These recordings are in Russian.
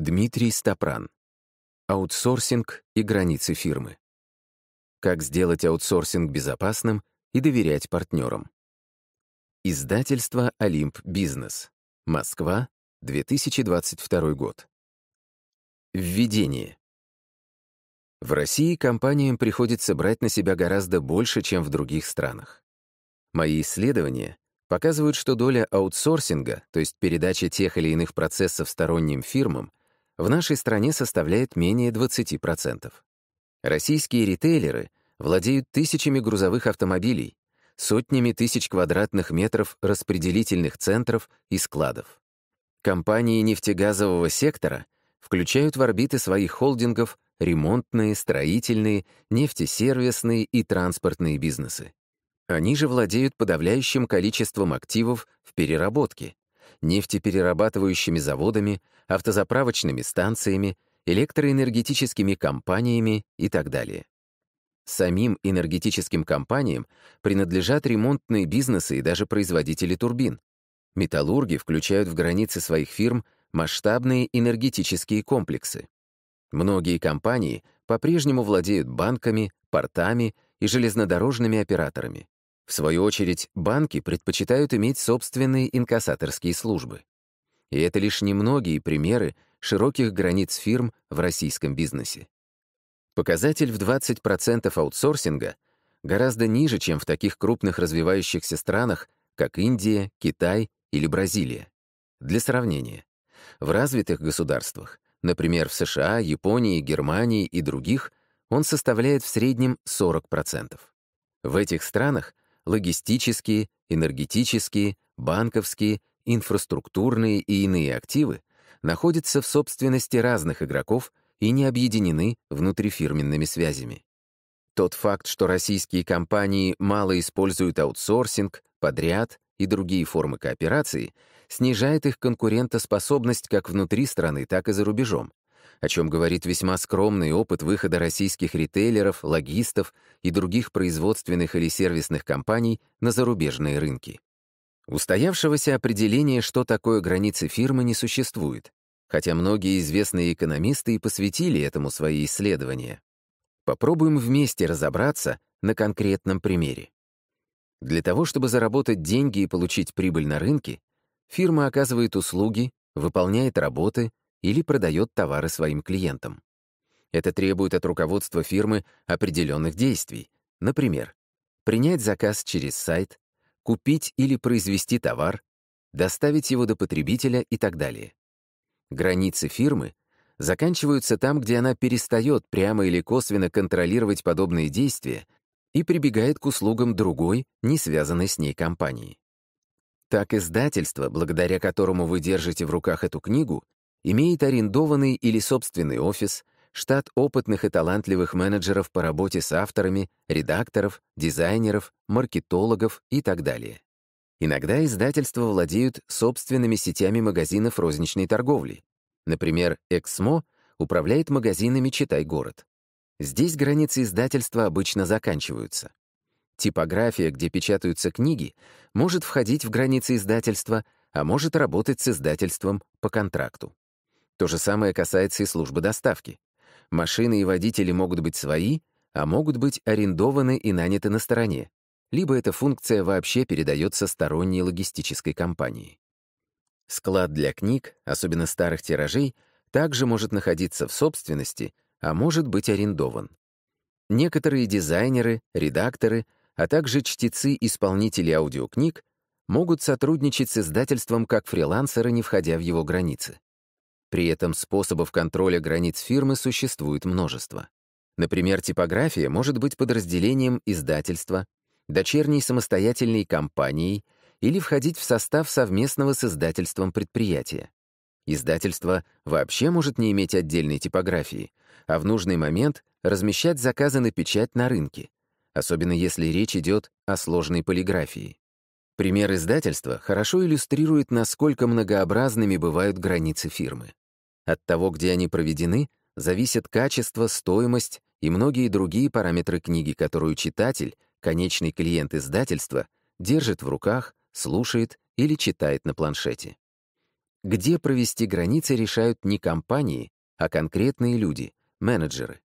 Дмитрий Стопран. Аутсорсинг и границы фирмы. Как сделать аутсорсинг безопасным и доверять партнерам. Издательство «Олимп Бизнес». Москва, 2022 год. Введение. В России компаниям приходится брать на себя гораздо больше, чем в других странах. Мои исследования показывают, что доля аутсорсинга, то есть передача тех или иных процессов сторонним фирмам, в нашей стране составляет менее 20%. Российские ритейлеры владеют тысячами грузовых автомобилей, сотнями тысяч квадратных метров распределительных центров и складов. Компании нефтегазового сектора включают в орбиты своих холдингов ремонтные, строительные, нефтесервисные и транспортные бизнесы. Они же владеют подавляющим количеством активов в переработке, нефтеперерабатывающими заводами, автозаправочными станциями, электроэнергетическими компаниями и так далее. Самим энергетическим компаниям принадлежат ремонтные бизнесы и даже производители турбин. Металлурги включают в границы своих фирм масштабные энергетические комплексы. Многие компании по-прежнему владеют банками, портами и железнодорожными операторами. В свою очередь, банки предпочитают иметь собственные инкассаторские службы. И это лишь немногие примеры широких границ фирм в российском бизнесе. Показатель в 20% аутсорсинга гораздо ниже, чем в таких крупных развивающихся странах, как Индия, Китай или Бразилия. Для сравнения, в развитых государствах, например, в США, Японии, Германии и других, он составляет в среднем 40%. В этих странах логистические, энергетические, банковские, инфраструктурные и иные активы находятся в собственности разных игроков и не объединены внутрифирменными связями. Тот факт, что российские компании мало используют аутсорсинг, подряд и другие формы кооперации, снижает их конкурентоспособность как внутри страны, так и за рубежом, о чем говорит весьма скромный опыт выхода российских ритейлеров, логистов и других производственных или сервисных компаний на зарубежные рынки. Устоявшегося определения, что такое границы фирмы, не существует, хотя многие известные экономисты и посвятили этому свои исследования. Попробуем вместе разобраться на конкретном примере. Для того, чтобы заработать деньги и получить прибыль на рынке, фирма оказывает услуги, выполняет работы, или продает товары своим клиентам. Это требует от руководства фирмы определенных действий. Например, принять заказ через сайт, купить или произвести товар, доставить его до потребителя и так далее. Границы фирмы заканчиваются там, где она перестает прямо или косвенно контролировать подобные действия и прибегает к услугам другой, не связанной с ней компании. Так издательство, благодаря которому вы держите в руках эту книгу, имеет арендованный или собственный офис, штат опытных и талантливых менеджеров по работе с авторами, редакторов, дизайнеров, маркетологов и так далее. Иногда издательства владеют собственными сетями магазинов розничной торговли. Например, «Эксмо» управляет магазинами «Читай город». Здесь границы издательства обычно заканчиваются. Типография, где печатаются книги, может входить в границы издательства, а может работать с издательством по контракту. То же самое касается и службы доставки. Машины и водители могут быть свои, а могут быть арендованы и наняты на стороне. Либо эта функция вообще передается сторонней логистической компании. Склад для книг, особенно старых тиражей, также может находиться в собственности, а может быть арендован. Некоторые дизайнеры, редакторы, а также чтецы-исполнители аудиокниг могут сотрудничать с издательством как фрилансеры, не входя в его границы. При этом способов контроля границ фирмы существует множество. Например, типография может быть подразделением издательства, дочерней самостоятельной компанией или входить в состав совместного с издательством предприятия. Издательство вообще может не иметь отдельной типографии, а в нужный момент размещать заказы на печать на рынке, особенно если речь идет о сложной полиграфии. Пример издательства хорошо иллюстрирует, насколько многообразными бывают границы фирмы. От того, где они проведены, зависят качество, стоимость и многие другие параметры книги, которую читатель, конечный клиент издательства, держит в руках, слушает или читает на планшете. Где провести границы решают не компании, а конкретные люди, менеджеры.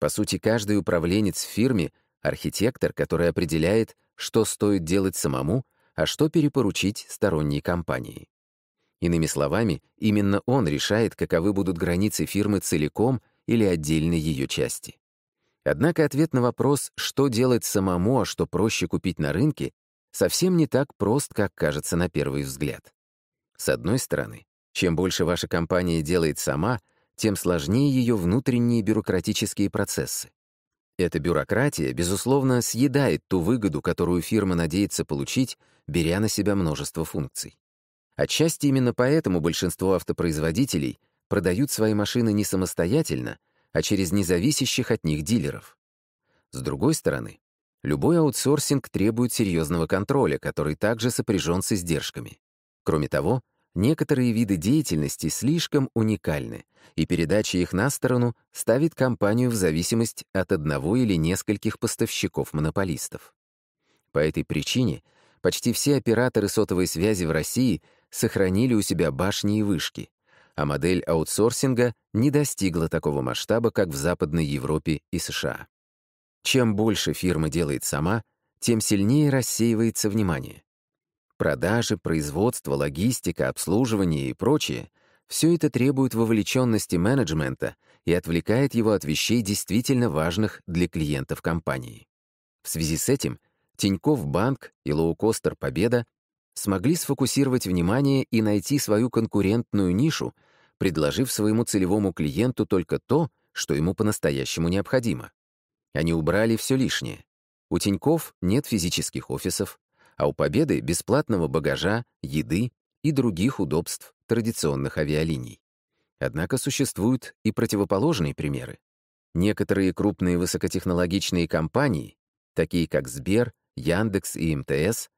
По сути, каждый управленец в фирме — архитектор, который определяет, что стоит делать самому, а что перепоручить сторонней компании. Иными словами, именно он решает, каковы будут границы фирмы целиком или отдельной ее части. Однако ответ на вопрос, что делать самому, а что проще купить на рынке, совсем не так прост, как кажется на первый взгляд. С одной стороны, чем больше ваша компания делает сама, тем сложнее ее внутренние бюрократические процессы. Эта бюрократия, безусловно, съедает ту выгоду, которую фирма надеется получить, беря на себя множество функций. Отчасти именно поэтому большинство автопроизводителей продают свои машины не самостоятельно, а через независящих от них дилеров. С другой стороны, любой аутсорсинг требует серьезного контроля, который также сопряжен с издержками. Кроме того, некоторые виды деятельности слишком уникальны, и передача их на сторону ставит компанию в зависимость от одного или нескольких поставщиков-монополистов. По этой причине почти все операторы сотовой связи в России — сохранили у себя башни и вышки, а модель аутсорсинга не достигла такого масштаба, как в Западной Европе и США. Чем больше фирма делает сама, тем сильнее рассеивается внимание. Продажи, производство, логистика, обслуживание и прочее — все это требует вовлеченности менеджмента и отвлекает его от вещей, действительно важных для клиентов компании. В связи с этим Тиньков Банк и лоукостер Победа смогли сфокусировать внимание и найти свою конкурентную нишу, предложив своему целевому клиенту только то, что ему по-настоящему необходимо. Они убрали все лишнее. У Тиньков нет физических офисов, а у Победы — бесплатного багажа, еды и других удобств традиционных авиалиний. Однако существуют и противоположные примеры. Некоторые крупные высокотехнологичные компании, такие как Сбер, Яндекс и МТС,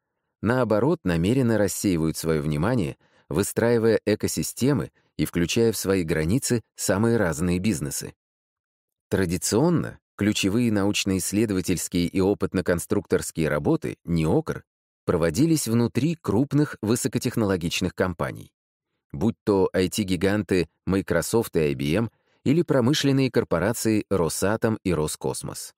наоборот, намеренно рассеивают свое внимание, выстраивая экосистемы и включая в свои границы самые разные бизнесы. Традиционно ключевые научно-исследовательские и опытно-конструкторские работы НИОКР проводились внутри крупных высокотехнологичных компаний. Будь то IT-гиганты Microsoft и IBM или промышленные корпорации Росатом и Роскосмос.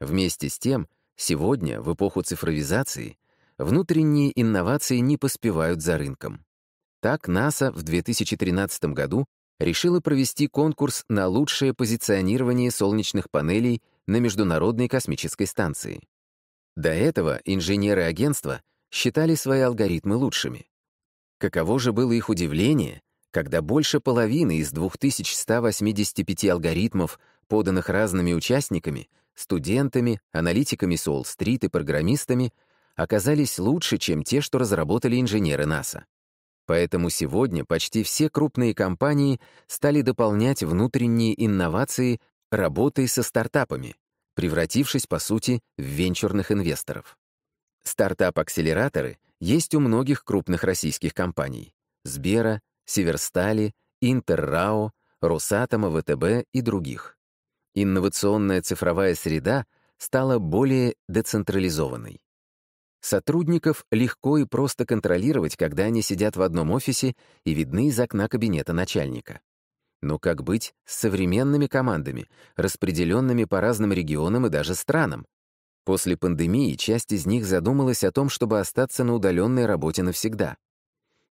Вместе с тем, сегодня, в эпоху цифровизации, внутренние инновации не поспевают за рынком. Так НАСА в 2013 году решила провести конкурс на лучшее позиционирование солнечных панелей на Международной космической станции. До этого инженеры агентства считали свои алгоритмы лучшими. Каково же было их удивление, когда больше половины из 2185 алгоритмов, поданных разными участниками, студентами, аналитиками Солл-стрит и программистами — оказались лучше, чем те, что разработали инженеры НАСА. Поэтому сегодня почти все крупные компании стали дополнять внутренние инновации работой со стартапами, превратившись, по сути, в венчурных инвесторов. Стартап-акселераторы есть у многих крупных российских компаний — Сбера, Северстали, Интеррао, Росатома, ВТБ и других. Инновационная цифровая среда стала более децентрализованной. Сотрудников легко и просто контролировать, когда они сидят в одном офисе и видны из окна кабинета начальника. Но как быть с современными командами, распределенными по разным регионам и даже странам? После пандемии часть из них задумалась о том, чтобы остаться на удаленной работе навсегда.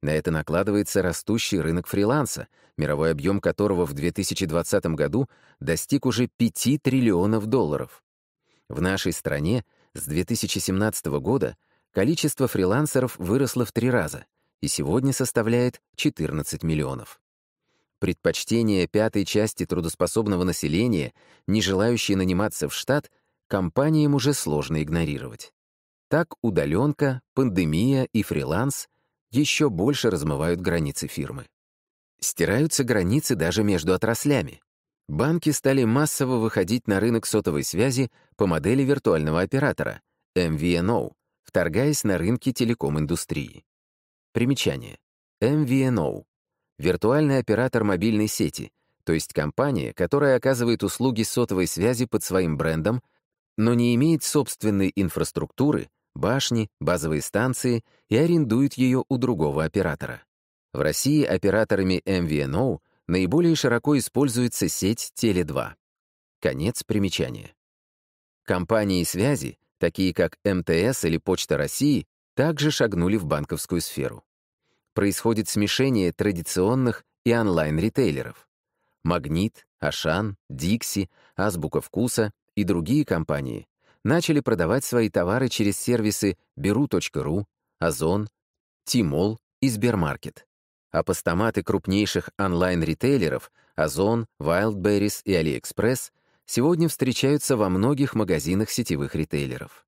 На это накладывается растущий рынок фриланса, мировой объем которого в 2020 году достиг уже 5 триллионов долларов. В нашей стране с 2017 года количество фрилансеров выросло в три раза и сегодня составляет 14 миллионов. Предпочтение пятой части трудоспособного населения, не желающей наниматься в штат, компаниям уже сложно игнорировать. Так удаленка, пандемия и фриланс еще больше размывают границы фирмы. Стираются границы даже между отраслями банки стали массово выходить на рынок сотовой связи по модели виртуального оператора MVNO, вторгаясь на рынки телеком-индустрии. Примечание. MVNO — виртуальный оператор мобильной сети, то есть компания, которая оказывает услуги сотовой связи под своим брендом, но не имеет собственной инфраструктуры, башни, базовые станции и арендует ее у другого оператора. В России операторами MVNO наиболее широко используется сеть Теле2. Конец примечания. Компании связи, такие как МТС или Почта России, также шагнули в банковскую сферу. Происходит смешение традиционных и онлайн-ритейлеров. Магнит, Ашан, Дикси, Азбука Вкуса и другие компании начали продавать свои товары через сервисы Беру.ру, Озон, Тимол и Сбермаркет а постаматы крупнейших онлайн-ритейлеров Озон, Wildberries и AliExpress сегодня встречаются во многих магазинах сетевых ритейлеров.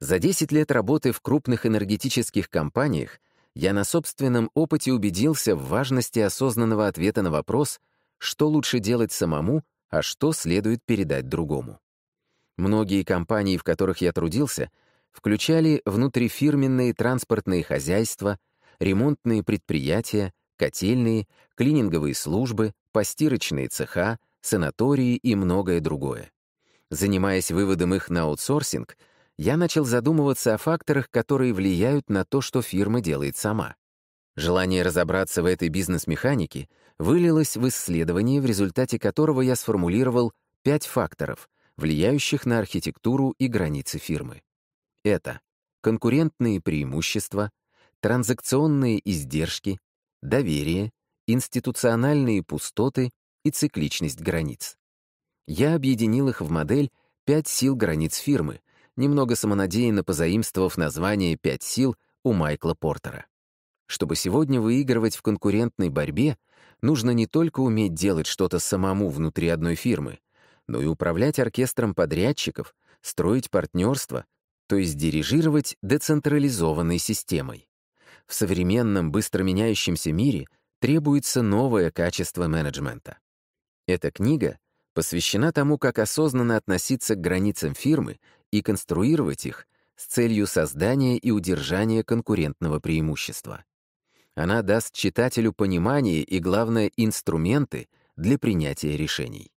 За 10 лет работы в крупных энергетических компаниях я на собственном опыте убедился в важности осознанного ответа на вопрос, что лучше делать самому, а что следует передать другому. Многие компании, в которых я трудился, включали внутрифирменные транспортные хозяйства, ремонтные предприятия, котельные, клининговые службы, постирочные цеха, санатории и многое другое. Занимаясь выводом их на аутсорсинг, я начал задумываться о факторах, которые влияют на то, что фирма делает сама. Желание разобраться в этой бизнес-механике вылилось в исследование, в результате которого я сформулировал пять факторов, влияющих на архитектуру и границы фирмы. Это конкурентные преимущества, транзакционные издержки, доверие, институциональные пустоты и цикличность границ. Я объединил их в модель «Пять сил границ фирмы», немного самонадеянно позаимствовав название «Пять сил» у Майкла Портера. Чтобы сегодня выигрывать в конкурентной борьбе, нужно не только уметь делать что-то самому внутри одной фирмы, но и управлять оркестром подрядчиков, строить партнерство, то есть дирижировать децентрализованной системой. В современном, быстро меняющемся мире требуется новое качество менеджмента. Эта книга посвящена тому, как осознанно относиться к границам фирмы и конструировать их с целью создания и удержания конкурентного преимущества. Она даст читателю понимание и, главное, инструменты для принятия решений.